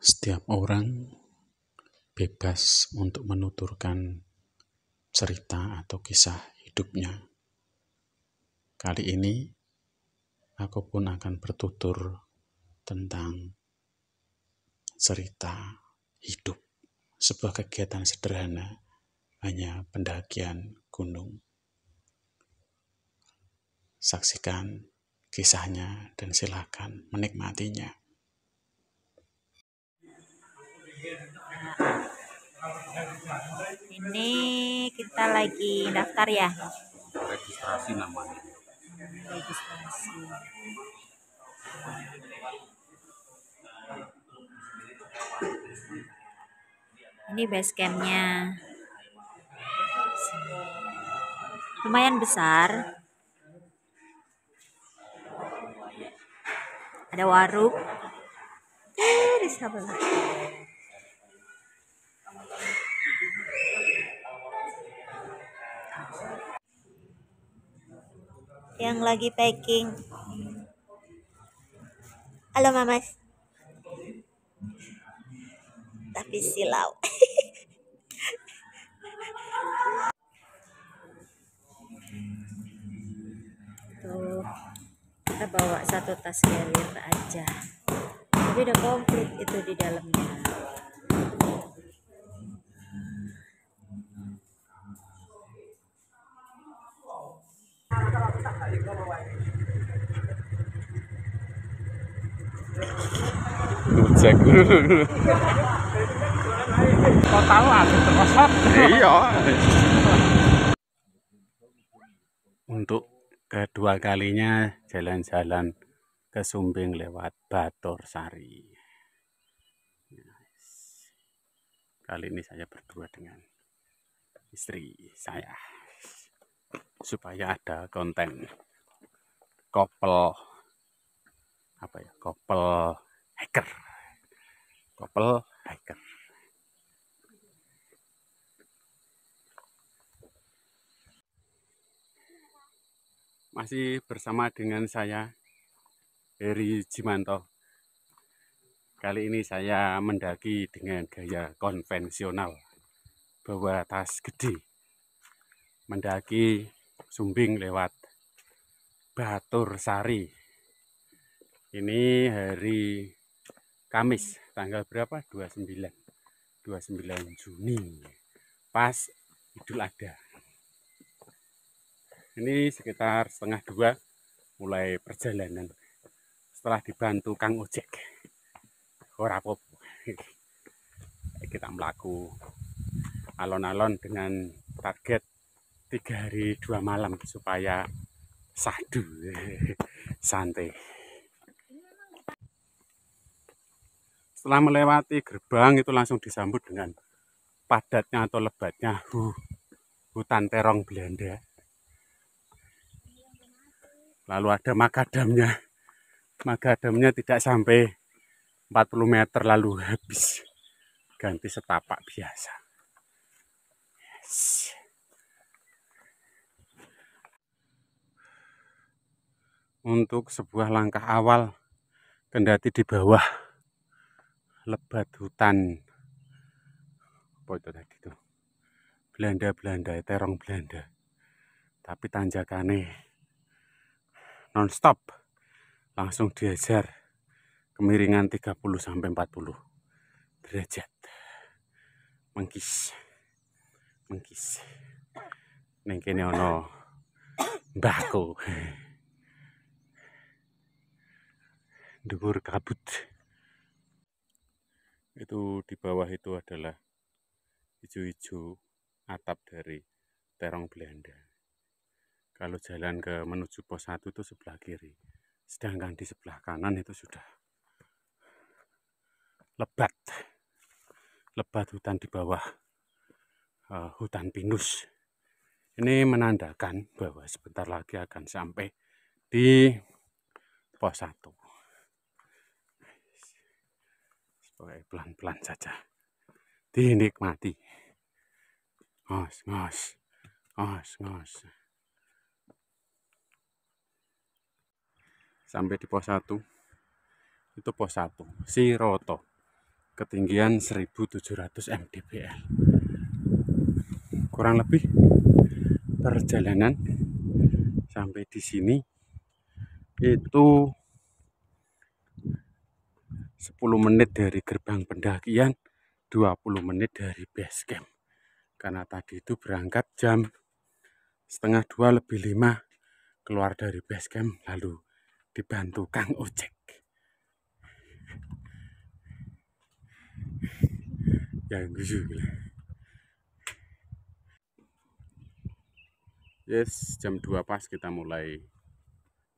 Setiap orang bebas untuk menuturkan cerita atau kisah hidupnya. Kali ini, aku pun akan bertutur tentang cerita hidup, sebuah kegiatan sederhana, hanya pendakian gunung. Saksikan kisahnya dan silakan menikmatinya. Ini kita lagi daftar ya. Registrasi namanya. Registrasi. Ini base campnya. Lumayan besar. Ada warung. Eh, di sebelah. yang lagi packing. Halo Mamas. Tapi silau. Tuh. Kita bawa satu tas carrier aja. Tapi udah komplit itu di dalamnya. terkosot. Gitu. Iya. Untuk kedua kalinya jalan-jalan ke Sumbing lewat Batur Sari. Kali ini saya berdua dengan istri saya supaya ada konten couple apa ya kopel hacker kopel hacker masih bersama dengan saya Heri Jimanto kali ini saya mendaki dengan gaya konvensional bawa tas gede mendaki sumbing lewat Batur Sari ini hari Kamis, tanggal berapa? 29. 29 Juni. Pas Idul Adha. Ini sekitar setengah dua mulai perjalanan setelah dibantu Kang Ojek. Ora Kita melaku alon-alon dengan target tiga hari dua malam supaya sadu santai setelah melewati gerbang itu langsung disambut dengan padatnya atau lebatnya hu, hutan terong Belanda lalu ada makadamnya makadamnya tidak sampai 40 meter lalu habis ganti setapak biasa yes. untuk sebuah langkah awal kendati di bawah lebat hutan apa itu tadi tuh Belanda-Belanda terong Belanda tapi tanjakane nonstop langsung diajar kemiringan 30 sampai 40 derajat mengkis mengkis ning kene ana mbahku dhuwur kabut itu di bawah itu adalah hijau-hijau atap dari terong Belanda. Kalau jalan ke menuju pos 1 itu sebelah kiri. Sedangkan di sebelah kanan itu sudah lebat. Lebat hutan di bawah uh, hutan pinus. Ini menandakan bahwa sebentar lagi akan sampai di pos 1. Oke, pelan-pelan saja. Dinikmati. Ngos, ngos. Ngos, ngos. Sampai di pos 1. Itu pos 1. Roto, Ketinggian 1700 mdpl. Kurang lebih perjalanan sampai di sini itu 10 menit dari gerbang pendakian 20 menit dari base camp karena tadi itu berangkat jam setengah dua lebih lima keluar dari base camp lalu dibantu Kang Ojek yang lucu, gitu. yes jam 2 pas kita mulai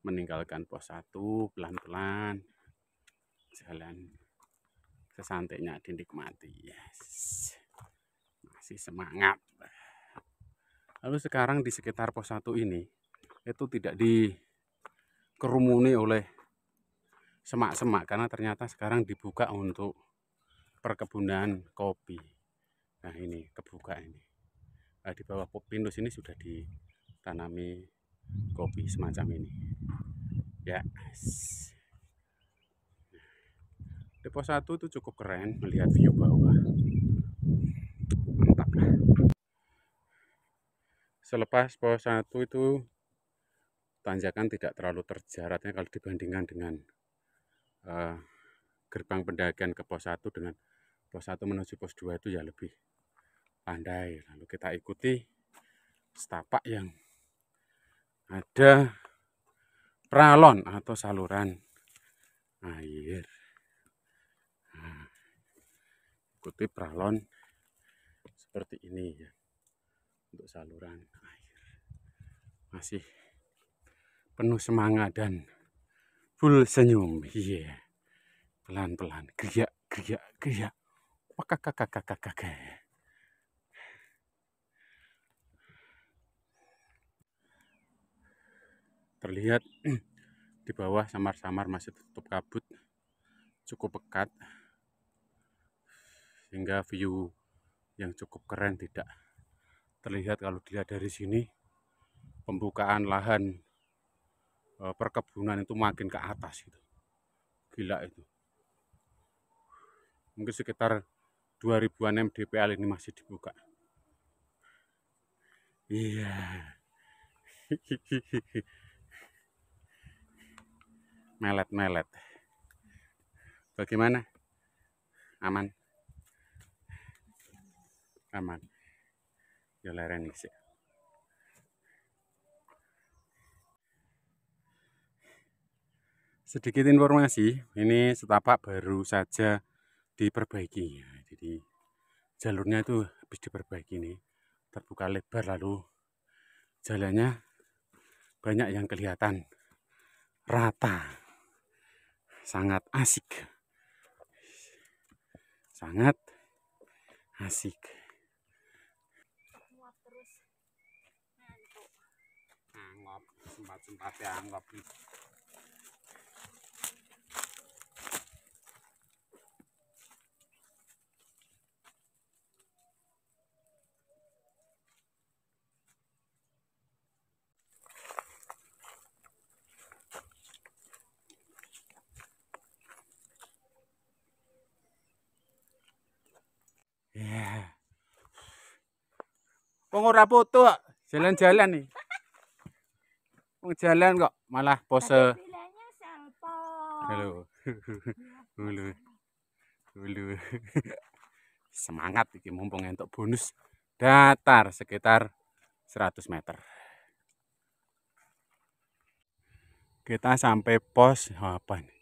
meninggalkan pos 1 pelan-pelan jalan sesantainya dinikmati yes masih semangat lalu sekarang di sekitar pos 1 ini itu tidak dikerumuni oleh semak-semak karena ternyata sekarang dibuka untuk perkebunan kopi nah ini kebuka ini nah, di bawah pindus ini sudah ditanami kopi semacam ini ya yes. Depo 1 itu cukup keren melihat view bawah. Mantap. Selepas pos 1 itu tanjakan tidak terlalu terjaratnya kalau dibandingkan dengan uh, gerbang pendakian ke pos 1 dengan pos 1 menuju pos 2 itu ya lebih pandai. Lalu kita ikuti setapak yang ada pralon atau saluran air mengikuti pralon seperti ini ya untuk saluran air masih penuh semangat dan full senyum iya yeah. pelan-pelan gerak gerak gerak kakak terlihat di bawah samar-samar masih tertutup kabut cukup pekat sehingga view yang cukup keren tidak terlihat kalau dilihat dari sini pembukaan lahan eh, perkebunan itu makin ke atas gitu gila itu mungkin sekitar 2000-an MDPL ini masih dibuka iya yeah. melet-melet bagaimana aman aman ya leren iki ya. sedikit informasi ini setapak baru saja diperbaiki ya, jadi jalurnya itu habis diperbaiki nih terbuka lebar lalu jalannya banyak yang kelihatan rata sangat asik sangat asik pakai anggap nih ya. Wong foto jalan-jalan nih jalan kok malah pose halo iya, hulu hulu semangat iki mumpung entuk bonus datar sekitar 100 meter kita sampai pos apa ini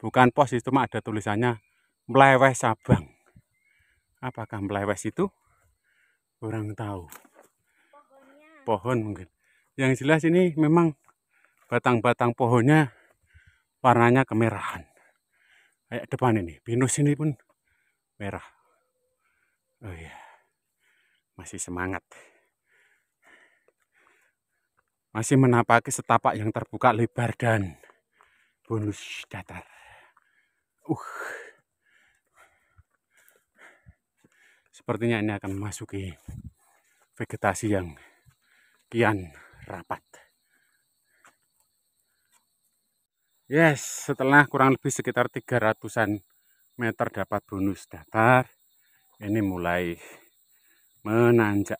bukan pos itu mah ada tulisannya melewes Sabang apakah melewes itu kurang tahu pohon mungkin yang jelas ini memang batang-batang pohonnya warnanya kemerahan. Kayak depan ini, pinus ini pun merah. Oh iya, masih semangat. Masih menapaki setapak yang terbuka lebar dan bonus datar. Uh. Sepertinya ini akan memasuki vegetasi yang kian rapat. Yes, setelah kurang lebih sekitar 300-an meter dapat bonus datar. Ini mulai menanjak.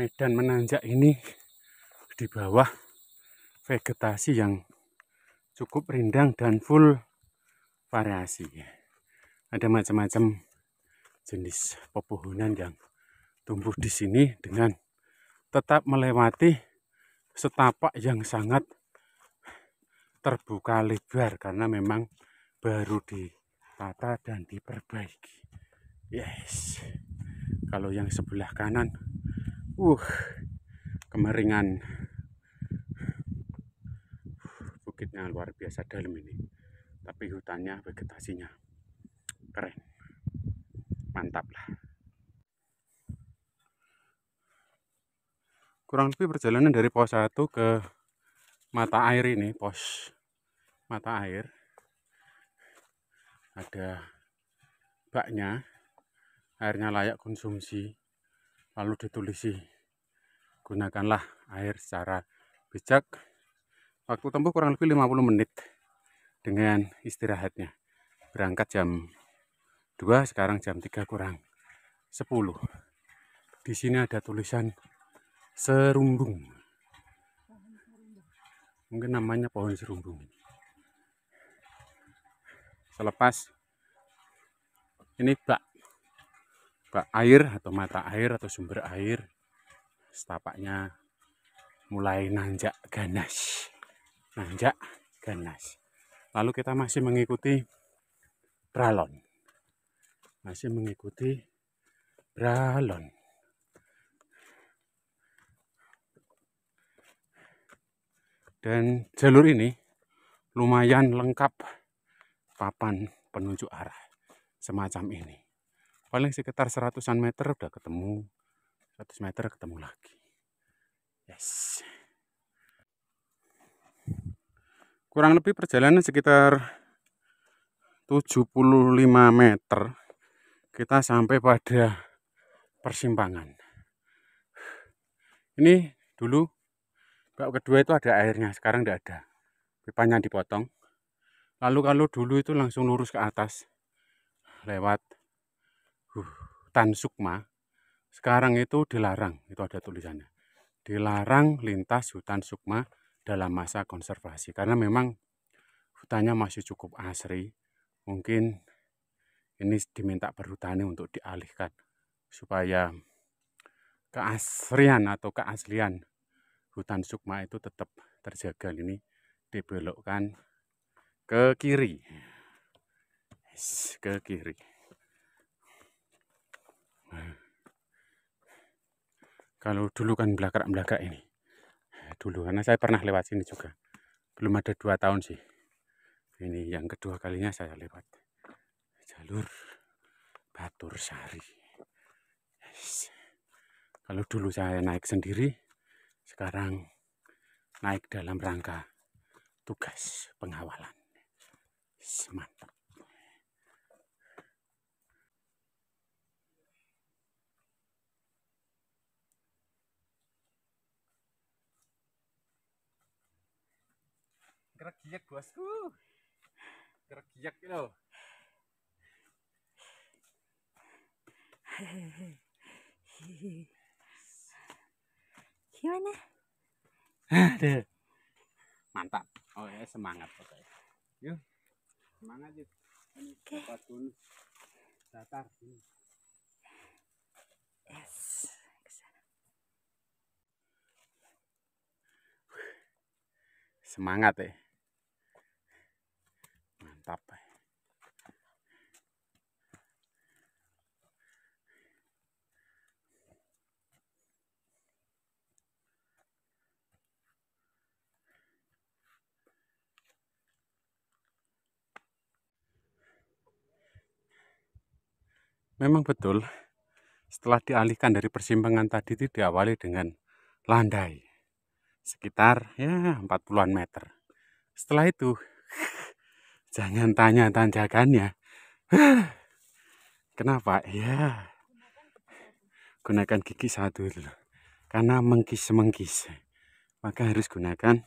Medan menanjak ini di bawah vegetasi yang cukup rindang dan full variasi. Ada macam-macam jenis pepohonan yang tumbuh di sini dengan tetap melewati setapak yang sangat terbuka lebar karena memang baru ditata dan diperbaiki yes kalau yang sebelah kanan uh kemeringan bukitnya luar biasa dalam ini tapi hutannya vegetasinya keren mantap lah kurang lebih perjalanan dari pos 1 ke mata air ini pos mata air ada baknya airnya layak konsumsi lalu ditulisi gunakanlah air secara bijak waktu tempuh kurang lebih 50 menit dengan istirahatnya berangkat jam 2 sekarang jam 3 kurang 10 di sini ada tulisan serumbung mungkin namanya pohon serumbung ini selepas ini bak bak air atau mata air atau sumber air setapaknya mulai nanjak ganas nanjak ganas lalu kita masih mengikuti bralon masih mengikuti bralon dan jalur ini lumayan lengkap papan penunjuk arah semacam ini. Paling sekitar seratusan meter udah ketemu, seratus meter ketemu lagi. Yes. Kurang lebih perjalanan sekitar 75 meter kita sampai pada persimpangan. Ini dulu bak kedua itu ada airnya, sekarang tidak ada. Pipanya dipotong lalu kalau dulu itu langsung lurus ke atas lewat uh, Tan Sukma sekarang itu dilarang itu ada tulisannya dilarang lintas hutan Sukma dalam masa konservasi karena memang hutannya masih cukup asri mungkin ini diminta perhutani untuk dialihkan supaya keasrian atau keaslian hutan Sukma itu tetap terjaga ini dibelokkan ke kiri ke kiri kalau dulu kan belakang-belakang ini dulu karena saya pernah lewat sini juga belum ada dua tahun sih ini yang kedua kalinya saya lewat jalur Batur Sari yes. kalau dulu saya naik sendiri sekarang naik dalam rangka tugas pengawalan Mantap. Kergiak bosku. Kergiak loh. Gimana? Ada. Mantap. Oh ya semangat pokoknya. Yuk semangat yuk okay. datar ini yes semangat ya mantap ya Memang betul, setelah dialihkan dari persimpangan tadi itu diawali dengan landai. Sekitar ya 40-an meter. Setelah itu, jangan tanya tanjakannya. Kenapa? Ya, gunakan gigi satu dulu. Karena mengkis-mengkis. Maka harus gunakan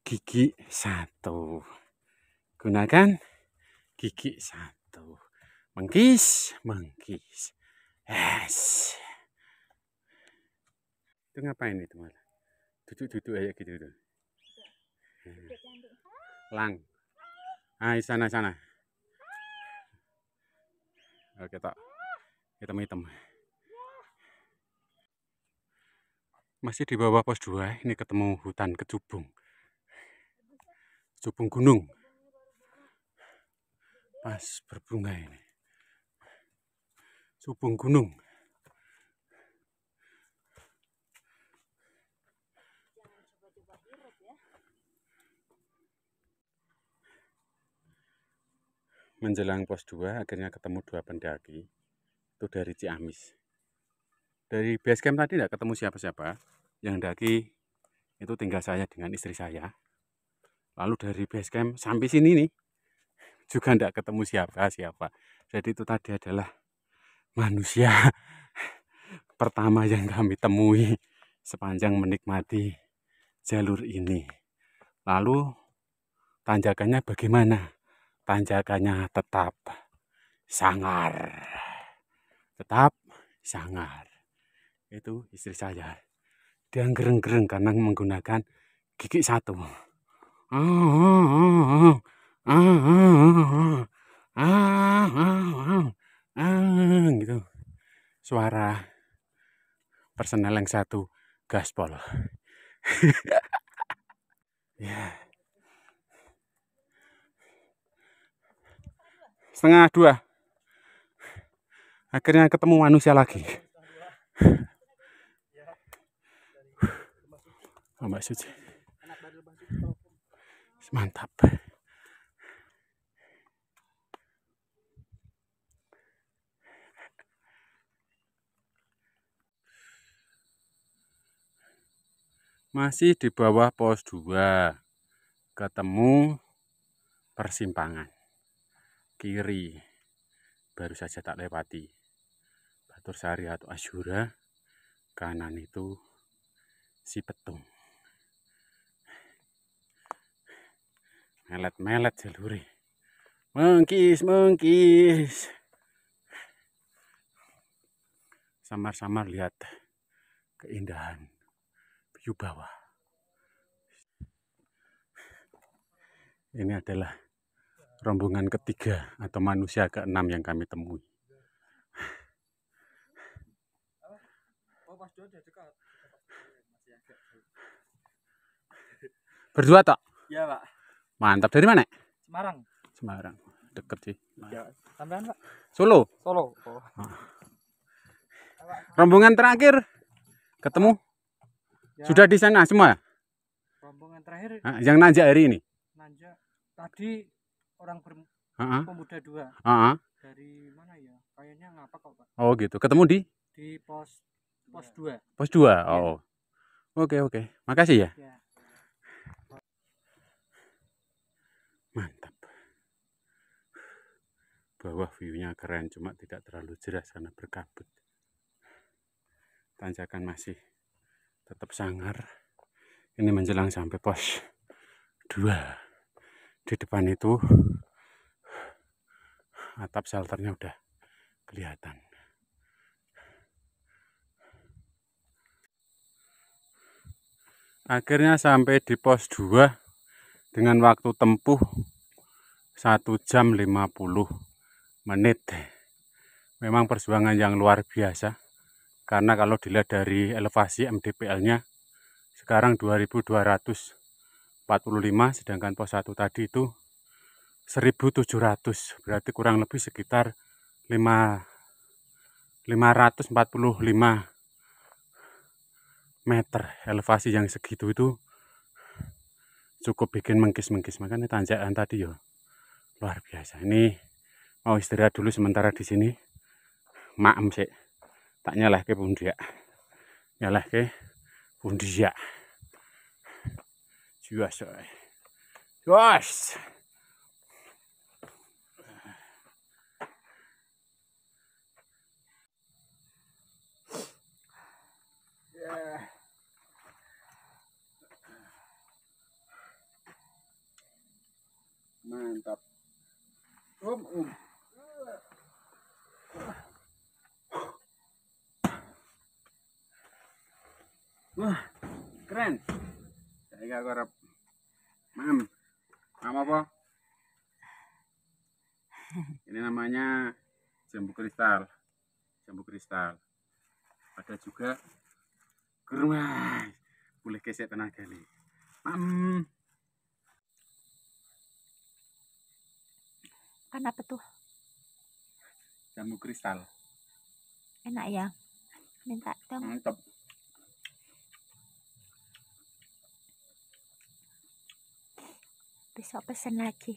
gigi satu. Gunakan gigi satu mengkis mengkis yes itu ngapain itu malah duduk-duduk kayak gitu tuh lang ah sana sana oke tak hitam hitam masih di bawah pos 2 ini ketemu hutan kecubung cubung gunung pas berbunga ini subung gunung menjelang pos 2 akhirnya ketemu dua pendaki itu dari Ciamis dari base camp tadi tidak ketemu siapa-siapa yang daki itu tinggal saya dengan istri saya lalu dari base camp sampai sini nih juga tidak ketemu siapa-siapa jadi itu tadi adalah manusia pertama yang kami temui sepanjang menikmati jalur ini. Lalu tanjakannya bagaimana? Tanjakannya tetap sangar. Tetap sangar. Itu istri saya. Dia gereng-gereng karena menggunakan gigi satu. Ah, ah, ah, ah, ah, ah, ah, ah. ah, ah, ah ah gitu suara personel yang satu gaspol ya setengah dua akhirnya ketemu manusia lagi oh, Suci mantap masih di bawah pos 2 ketemu persimpangan kiri baru saja tak lewati Batur Sari atau Asyura kanan itu si petung melet-melet jaluri mengkis mengkis samar-samar lihat keindahan Yubawa. Ini adalah rombongan ketiga atau manusia keenam yang kami temui. Berdua tak? Iya pak. Mantap. Dari mana? Semarang. Semarang. Deket sih. Ya, sampean pak? Solo. Solo. Oh. Rombongan terakhir ketemu Ya. Sudah di sana semua? Rombongan terakhir. Ha, yang nanjak hari ini? Nanjak. Tadi orang ber... uh -huh. pemuda dua. Uh -huh. Dari mana ya? Kayaknya ngapa kok Pak. Oh gitu. Ketemu di? Di pos pos iya. dua. Pos dua. Iya. Oh. Oke ya. oke. Okay, Makasih ya. ya. Mantap. Bawah view keren, cuma tidak terlalu jelas karena berkabut tanjakan masih tetap sangar ini menjelang sampai pos dua di depan itu atap shelternya udah kelihatan akhirnya sampai di pos 2 dengan waktu tempuh 1 jam 50 menit memang perjuangan yang luar biasa karena kalau dilihat dari elevasi MDPL-nya sekarang 2245 sedangkan pos 1 tadi itu 1700 berarti kurang lebih sekitar 5 545 meter elevasi yang segitu itu cukup bikin mengkis-mengkis makanya tanjakan tadi ya luar biasa ini mau istirahat dulu sementara di sini maem sih tak nyalahke pundia nyalahke ke juas coy juas Yeah. mantap um um Wah, keren. Saya gak korap. Mam. Mam apa? Ini namanya jambu kristal. Jambu kristal. Ada juga kerumah. Boleh gesek tenaga nih. Mam. Kan apa tuh? Jambu kristal. Enak ya? Minta dong. Mantap. besok pesen lagi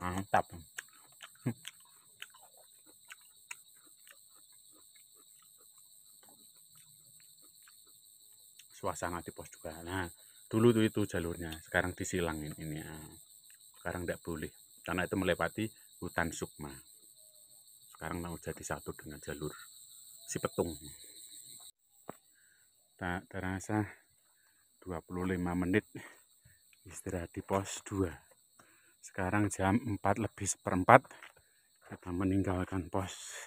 mantap hmm. suasana di pos juga nah dulu tuh itu jalurnya sekarang disilangin ini ya. sekarang tidak boleh karena itu melewati hutan sukma sekarang mau jadi satu dengan jalur si petung tak terasa 25 menit istirahat di pos 2 sekarang jam 4 lebih seperempat kita meninggalkan pos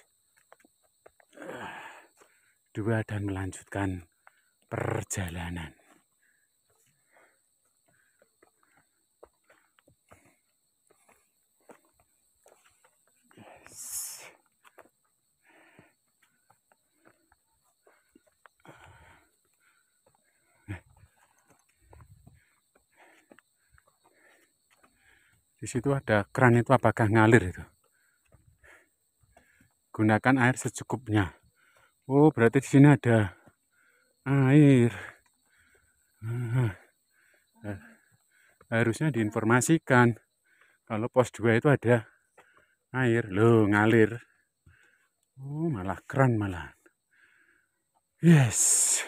2 dan melanjutkan perjalanan Di situ ada keran itu apakah ngalir itu? Gunakan air secukupnya. Oh, berarti di sini ada air. Ah, harusnya diinformasikan kalau pos 2 itu ada air. Loh, ngalir. Oh, malah keran malah. Yes.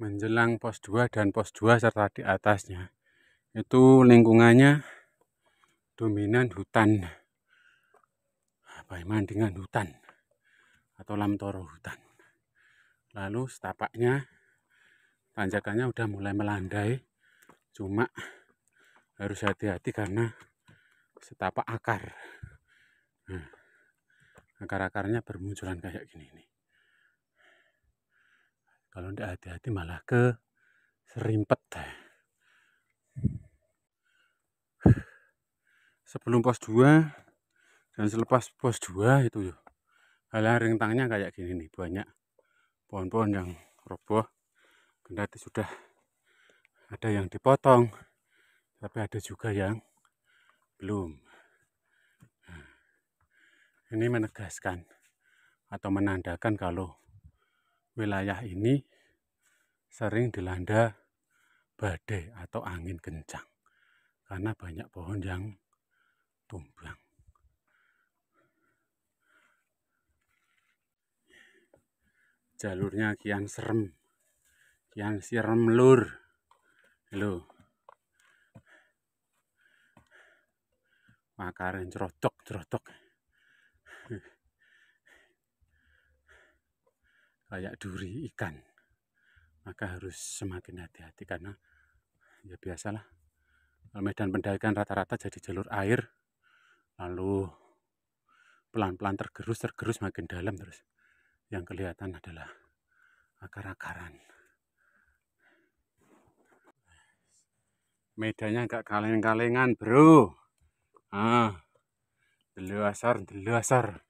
menjelang pos 2 dan pos 2 serta di atasnya itu lingkungannya dominan hutan apa dengan hutan atau lamtoro hutan lalu setapaknya tanjakannya udah mulai melandai cuma harus hati-hati karena setapak akar nah, akar-akarnya bermunculan kayak gini nih kalau tidak hati-hati malah ke serimpet. Sebelum pos 2 dan selepas pos 2 itu halah rintangnya kayak gini nih banyak pohon-pohon yang roboh kendati sudah ada yang dipotong tapi ada juga yang belum nah, ini menegaskan atau menandakan kalau wilayah ini sering dilanda badai atau angin kencang karena banyak pohon yang tumbang. Jalurnya kian serem, kian serem lur. Halo. Makarin cerotok cerotok. kayak duri ikan maka harus semakin hati-hati karena ya biasalah medan pendakian rata-rata jadi jalur air lalu pelan-pelan tergerus tergerus makin dalam terus yang kelihatan adalah akar-akaran medannya agak kaleng-kalengan bro ah deluasar deluasar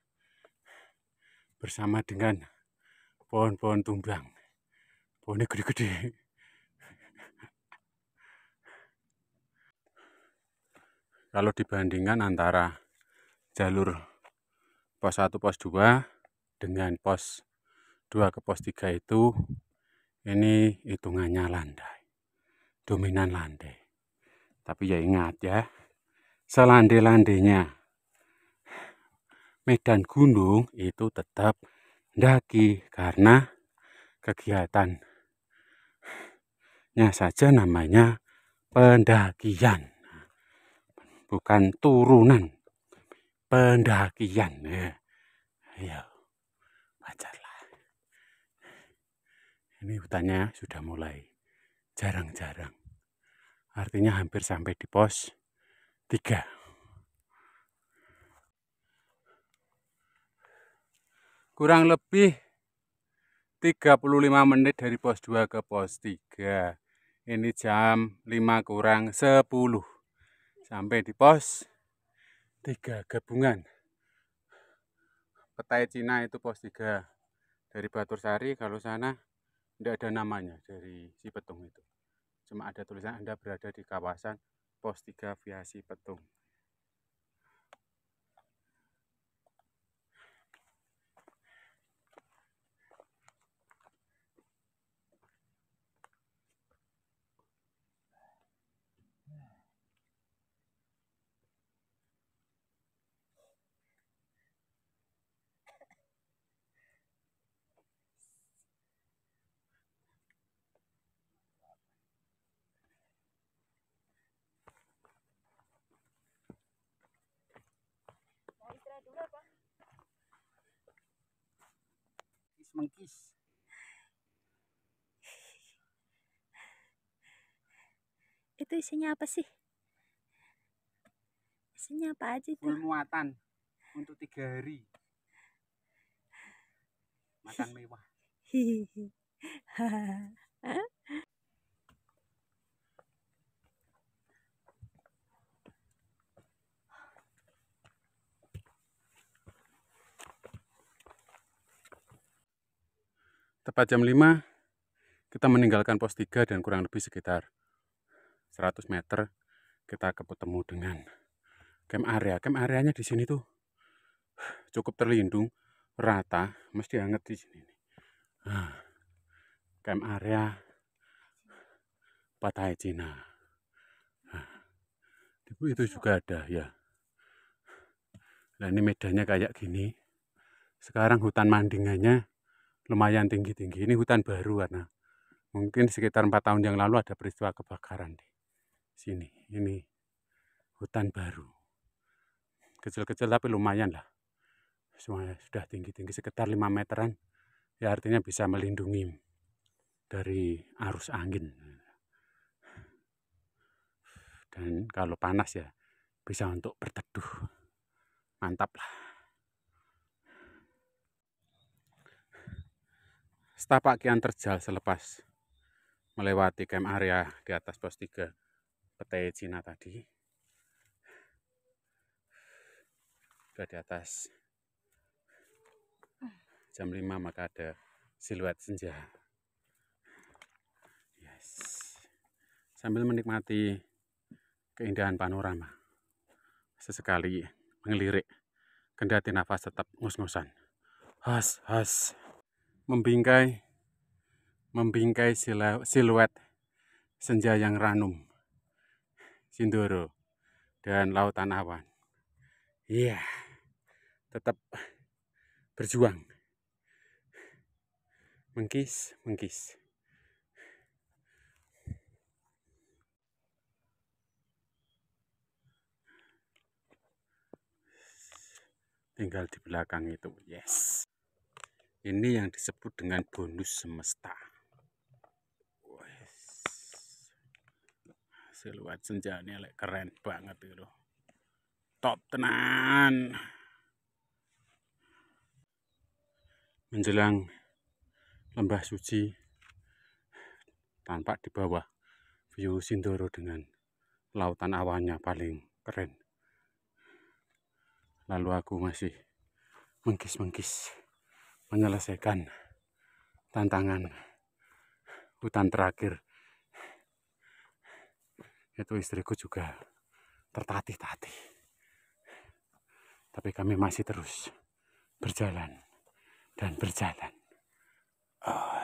bersama dengan pohon-pohon tumbang pohonnya gede-gede kalau dibandingkan antara jalur pos 1 pos 2 dengan pos 2 ke pos 3 itu ini hitungannya landai dominan landai tapi ya ingat ya selandai-landainya medan gunung itu tetap daki karena kegiatannya saja namanya pendakian. Bukan turunan, pendakian. Ya. Ayo, iya, wajarlah. Ini hutannya sudah mulai jarang-jarang. Artinya hampir sampai di pos tiga kurang lebih 35 menit dari pos 2 ke pos 3 ini jam 5 kurang 10 sampai di pos 3 gabungan petai Cina itu pos 3 dari Batur Sari kalau sana tidak ada namanya dari si petung itu cuma ada tulisan Anda berada di kawasan pos 3 Viasi petung manggis Itu isinya apa sih? Isinya apa aja itu? muatan untuk tiga hari. Makan mewah. tepat jam 5 kita meninggalkan pos 3 dan kurang lebih sekitar 100 meter kita ketemu dengan camp area camp areanya di sini tuh cukup terlindung rata mesti hangat di sini ah, camp area Patai Cina ah, itu juga ada ya nah ini medannya kayak gini sekarang hutan mandingannya lumayan tinggi-tinggi. Ini hutan baru karena mungkin sekitar empat tahun yang lalu ada peristiwa kebakaran di sini. Ini hutan baru. Kecil-kecil tapi lumayan lah. Semuanya sudah tinggi-tinggi sekitar 5 meteran. Ya artinya bisa melindungi dari arus angin. Dan kalau panas ya bisa untuk berteduh. Mantap lah. setapak kian terjal selepas melewati camp area di atas pos 3 petai Cina tadi. Sudah di atas jam 5 maka ada siluet senja. Yes. Sambil menikmati keindahan panorama. Sesekali mengelirik kendati nafas tetap ngus-ngusan. Has, has membingkai membingkai siluet senja yang ranum sindoro dan lautan awan iya yeah. tetap berjuang mengkis mengkis tinggal di belakang itu yes ini yang disebut dengan bonus semesta. Siluet senja ini like, keren banget itu. Top tenan. Menjelang lembah suci tampak di bawah view Sindoro dengan lautan awannya paling keren. Lalu aku masih mengkis-mengkis menyelesaikan tantangan hutan terakhir itu istriku juga tertatih-tatih tapi kami masih terus berjalan dan berjalan oh.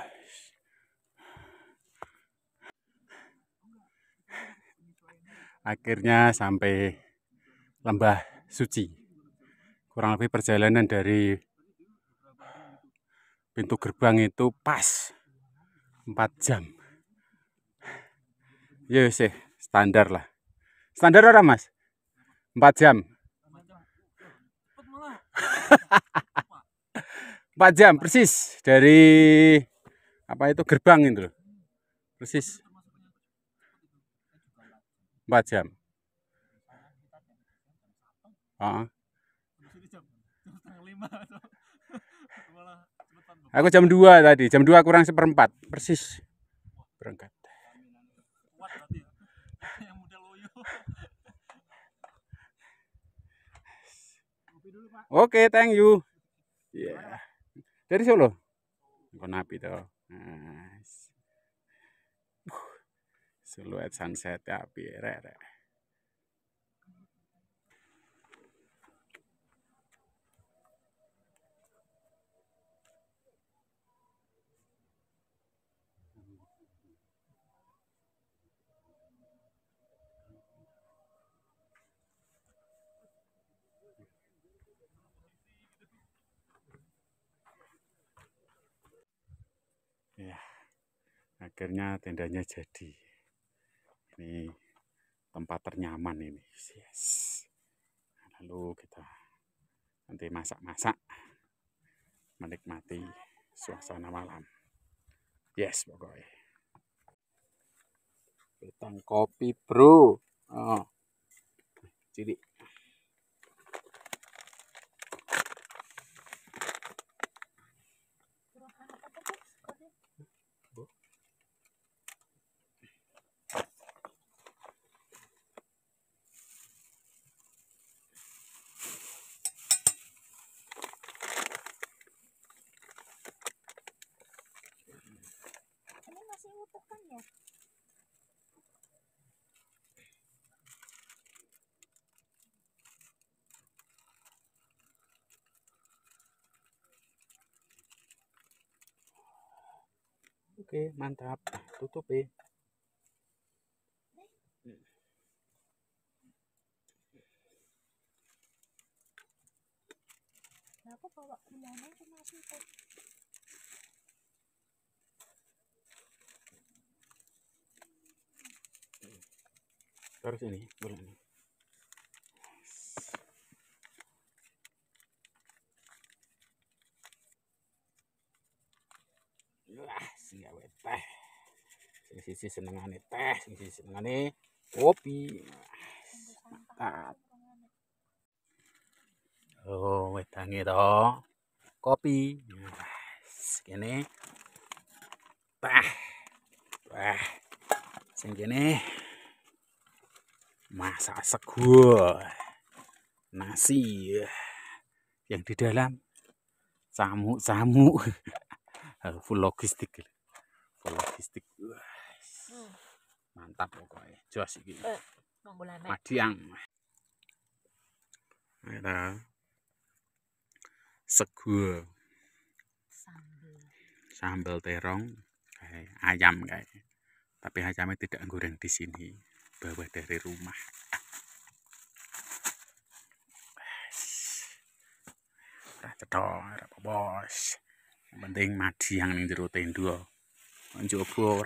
akhirnya sampai lembah suci kurang lebih perjalanan dari pintu gerbang itu pas 4 jam ya sih standar lah standar ora, mas 4 jam 4 jam persis dari apa itu gerbang itu loh persis 4 jam uh -huh. Aku jam 2 tadi, jam 2 kurang seperempat, persis. Berangkat. Oke, okay, thank you. Yeah. Dari Solo. Konapi toh. Nice. Siluet sunset api ya, rere. akhirnya tendanya jadi ini tempat ternyaman ini yes lalu kita nanti masak-masak menikmati suasana malam yes pokoknya petang kopi bro oh. jadi oke mantap tutup ya seneng senengane teh seneng senengane kopi oh wedang to kopi kene teh teh sing kene masak sego nasi eh, yang di dalam samu samu full logistik full logistik mantap pokoknya jos iki eh, madiang ada sego sambal sambal terong kayak ayam kayak tapi ayamnya tidak goreng di sini bawa dari rumah cetol bos penting madiang yang ning jero tenda njobo